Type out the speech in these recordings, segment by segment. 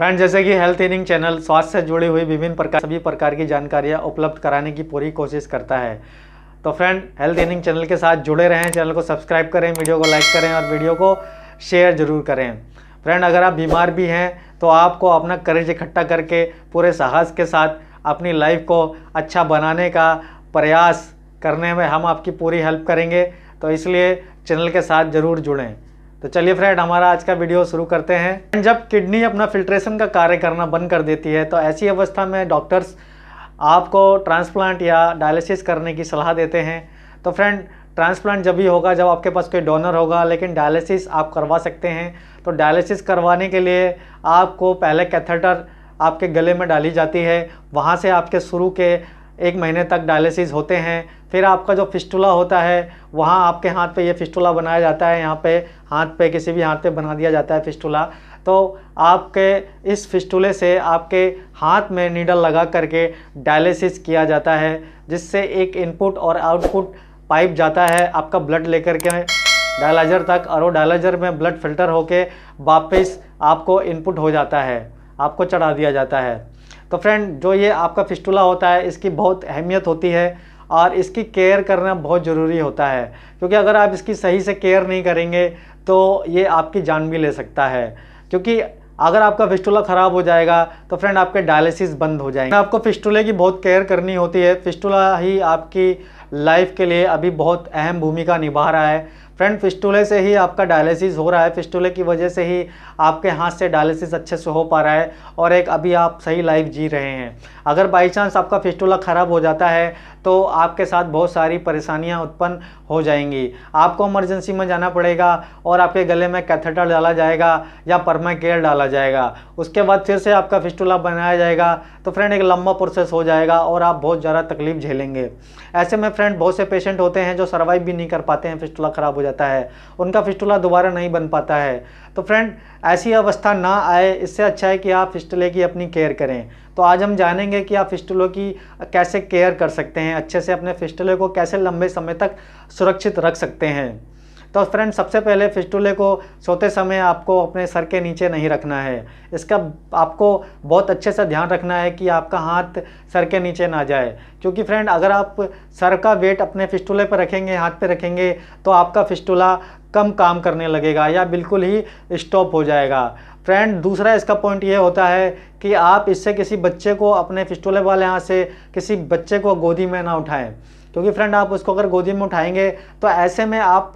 friend जैसे कि health inning channel स्वास्थ्य से जुड़ी हुई विभिन्न प्रकार सभी प्रकार की जानकारियाँ उपलब्ध कराने की पूरी कोशिश करता है तो फ्रेंड हेल्थ इनिंग चैनल के साथ जुड़े रहें चैनल को सब्सक्राइब करें वीडियो को लाइक करें और वीडियो को शेयर जरूर करें फ्रेंड अगर आप बीमार भी हैं तो आपको अपना करेज इकट्ठा करके पूरे साहस के साथ अपनी लाइफ को अच्छा बनाने का प्रयास करने में हम आपकी पूरी हेल्प करेंगे तो इसलिए चैनल के साथ ज़रूर जुड़ें तो चलिए फ्रेंड हमारा आज का वीडियो शुरू करते हैं जब किडनी अपना फिल्ट्रेशन का कार्य करना बंद कर देती है तो ऐसी अवस्था में डॉक्टर्स आपको ट्रांसप्लांट या डायलिसिस करने की सलाह देते हैं तो फ्रेंड ट्रांसप्लांट जब भी होगा जब आपके पास कोई डोनर होगा लेकिन डायलिसिस आप करवा सकते हैं तो डायलिसिस करवाने के लिए आपको पहले कैथेटर आपके गले में डाली जाती है वहाँ से आपके शुरू के एक महीने तक डायलिसिस होते हैं फिर आपका जो फिस्टुला होता है वहाँ आपके हाथ पे ये फिस्टुला बनाया जाता है यहाँ पे हाथ पे किसी भी हाथ पे बना दिया जाता है फिस्टुला तो आपके इस फिस्टुले से आपके हाथ में नीडल लगा करके डायलिसिस किया जाता है जिससे एक इनपुट और आउटपुट पाइप जाता है आपका ब्लड लेकर के डायलाइजर तक और वो डायलाइजर में ब्लड फिल्टर होके वापस आपको इनपुट हो जाता है आपको चढ़ा दिया जाता है तो फ्रेंड जो ये आपका फिस्टूला होता है इसकी बहुत अहमियत होती है और इसकी केयर करना बहुत ज़रूरी होता है क्योंकि अगर आप इसकी सही से केयर नहीं करेंगे तो ये आपकी जान भी ले सकता है क्योंकि अगर आपका फिस्टूला ख़राब हो जाएगा तो फ्रेंड आपके डायलिसिस बंद हो जाएंगे आपको फिस्टूले की बहुत केयर करनी होती है फिस्टूला ही आपकी लाइफ के लिए अभी बहुत अहम भूमिका निभा रहा है फ्रेंड फिस्टूले से ही आपका डायलिसिस हो रहा है फिस्टूले की वजह से ही आपके हाथ से डायलिसिस अच्छे से हो पा रहा है और एक अभी आप सही लाइफ जी रहे हैं अगर बाई चांस आपका फिस्टूला ख़राब हो जाता है तो आपके साथ बहुत सारी परेशानियां उत्पन्न हो जाएंगी आपको इमरजेंसी में जाना पड़ेगा और आपके गले में कैथेटर डाला जाएगा या परमा केयर डाला जाएगा उसके बाद फिर से आपका फिस्टूला बनाया जाएगा तो फ्रेंड एक लंबा प्रोसेस हो जाएगा और आप बहुत ज़्यादा तकलीफ झेलेंगे ऐसे में फ्रेंड बहुत से पेशेंट होते हैं जो सर्वाइव भी नहीं कर पाते हैं फिस्टुला ख़राब हो जाता है उनका फिस्टुला दोबारा नहीं बन पाता है तो फ्रेंड ऐसी अवस्था ना आए इससे अच्छा है कि आप फिस्टूले की अपनी केयर करें तो आज हम जानेंगे कि आप फिस्टुलों की कैसे केयर कर सकते हैं अच्छे से अपने फिस्टूले को कैसे लंबे समय तक सुरक्षित रख सकते हैं तो फ्रेंड सबसे पहले फिस्टूले को सोते समय आपको अपने सर के नीचे नहीं रखना है इसका आपको बहुत अच्छे से ध्यान रखना है कि आपका हाथ सर के नीचे ना जाए क्योंकि फ्रेंड अगर आप सर का वेट अपने फिस्टूले पर रखेंगे हाथ पर रखेंगे तो आपका फिस्टूला कम काम करने लगेगा या बिल्कुल ही स्टॉप हो जाएगा फ्रेंड दूसरा इसका पॉइंट ये होता है कि आप इससे किसी बच्चे को अपने फिस्टूले वाले हाथ से किसी बच्चे को गोदी में ना उठाएं क्योंकि फ्रेंड आप उसको अगर गोदी में उठाएंगे तो ऐसे में आप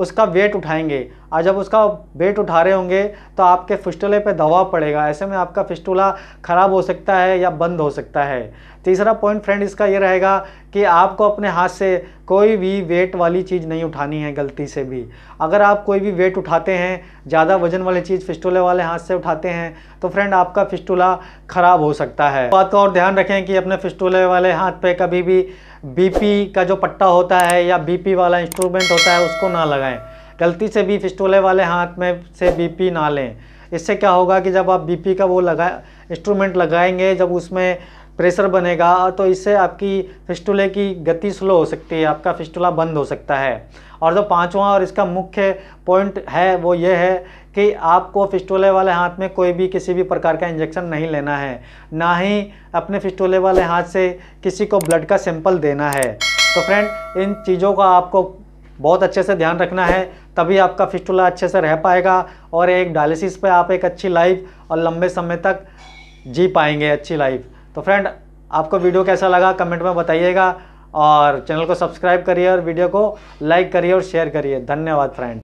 उसका वेट उठाएंगे और जब उसका वेट उठा रहे होंगे तो आपके फिस्टुले पे दबाव पड़ेगा ऐसे में आपका फिस्टुला ख़राब हो सकता है या बंद हो सकता है तीसरा पॉइंट फ्रेंड इसका ये रहेगा कि आपको अपने हाथ से कोई भी वेट वाली चीज़ नहीं उठानी है गलती से भी अगर आप कोई भी वेट उठाते हैं ज़्यादा वजन वाली चीज़ फिस्टुले वाले हाथ से उठाते हैं तो फ्रेंड आपका फिस्टुला ख़राब हो सकता है बात का और ध्यान रखें कि अपने फिस्टुले वाले हाथ पे कभी भी बीपी का जो पट्टा होता है या बीपी वाला इंस्ट्रूमेंट होता है उसको ना लगाएं गलती से भी फिस्टोले वाले हाथ में से बीपी ना लें इससे क्या होगा कि जब आप बीपी का वो लगा इंस्ट्रूमेंट लगाएंगे जब उसमें प्रेशर बनेगा तो इससे आपकी फिस्टुले की गति स्लो हो सकती है आपका फिस्टुला बंद हो सकता है और जो पांचवा और इसका मुख्य पॉइंट है वो ये है कि आपको फिस्टोले वाले हाथ में कोई भी किसी भी प्रकार का इंजेक्शन नहीं लेना है ना ही अपने फिस्टोले वाले हाथ से किसी को ब्लड का सैंपल देना है तो फ्रेंड इन चीज़ों का आपको बहुत अच्छे से ध्यान रखना है तभी आपका फिस्टोला अच्छे से रह पाएगा और एक डायलिसिस पर आप एक अच्छी लाइफ और लंबे समय तक जी पाएंगे अच्छी लाइफ तो फ्रेंड आपको वीडियो कैसा लगा कमेंट में बताइएगा और चैनल को सब्सक्राइब करिए और वीडियो को लाइक करिए और शेयर करिए धन्यवाद फ्रेंड